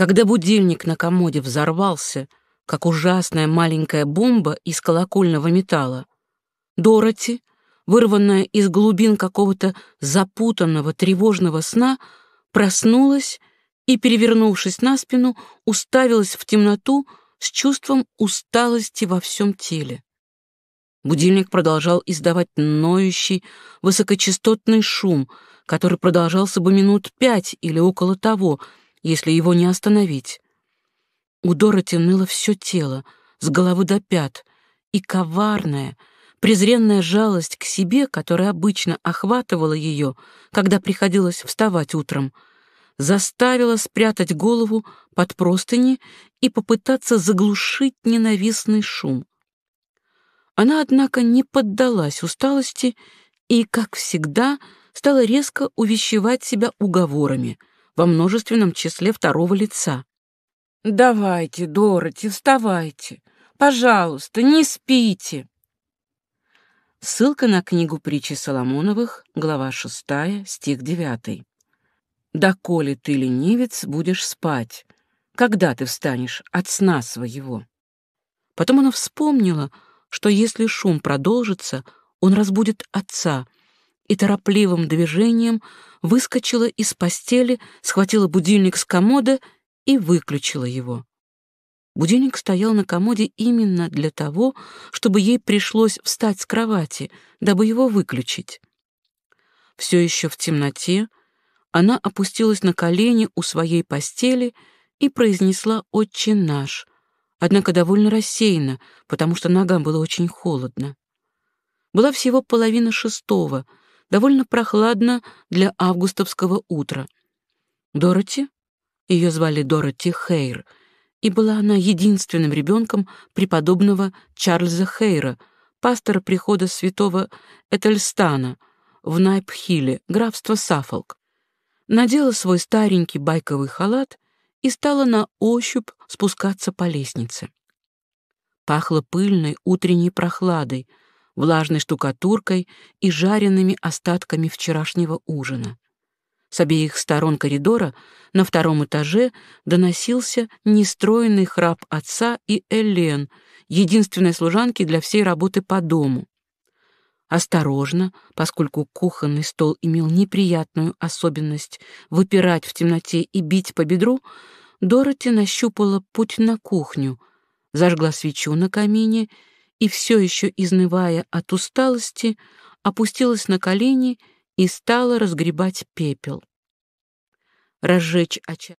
Когда будильник на комоде взорвался, как ужасная маленькая бомба из колокольного металла, Дороти, вырванная из глубин какого-то запутанного тревожного сна, проснулась и, перевернувшись на спину, уставилась в темноту с чувством усталости во всем теле. Будильник продолжал издавать ноющий, высокочастотный шум, который продолжался бы минут пять или около того, если его не остановить. У Дороти ныло все тело, с головы до пят, и коварная, презренная жалость к себе, которая обычно охватывала ее, когда приходилось вставать утром, заставила спрятать голову под простыни и попытаться заглушить ненавистный шум. Она, однако, не поддалась усталости и, как всегда, стала резко увещевать себя уговорами — во множественном числе второго лица. «Давайте, Дороти, вставайте! Пожалуйста, не спите!» Ссылка на книгу притчи Соломоновых, глава 6, стих 9. «Доколе ты, ленивец, будешь спать, когда ты встанешь от сна своего?» Потом она вспомнила, что если шум продолжится, он разбудит отца, и торопливым движением — выскочила из постели, схватила будильник с комода и выключила его. Будильник стоял на комоде именно для того, чтобы ей пришлось встать с кровати, дабы его выключить. Все еще в темноте она опустилась на колени у своей постели и произнесла «Отче наш», однако довольно рассеянно, потому что ногам было очень холодно. Была всего половина шестого — довольно прохладно для августовского утра. Дороти, ее звали Дороти Хейр, и была она единственным ребенком преподобного Чарльза Хейра, пастора прихода святого Этельстана в Найпхилле, графство Саффолк. Надела свой старенький байковый халат и стала на ощупь спускаться по лестнице. Пахло пыльной утренней прохладой — влажной штукатуркой и жареными остатками вчерашнего ужина. С обеих сторон коридора на втором этаже доносился нестроенный храп отца и Элен, единственной служанки для всей работы по дому. Осторожно, поскольку кухонный стол имел неприятную особенность выпирать в темноте и бить по бедру, Дороти нащупала путь на кухню, зажгла свечу на камине и все еще изнывая от усталости, опустилась на колени и стала разгребать пепел. Разжечь очаг.